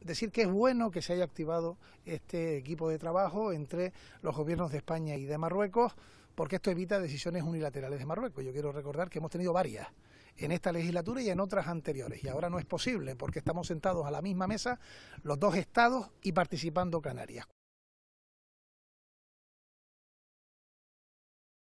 decir que es bueno que se haya activado este equipo de trabajo entre los gobiernos de España y de Marruecos, porque esto evita decisiones unilaterales de Marruecos. Yo quiero recordar que hemos tenido varias en esta legislatura y en otras anteriores. Y ahora no es posible porque estamos sentados a la misma mesa los dos estados y participando Canarias.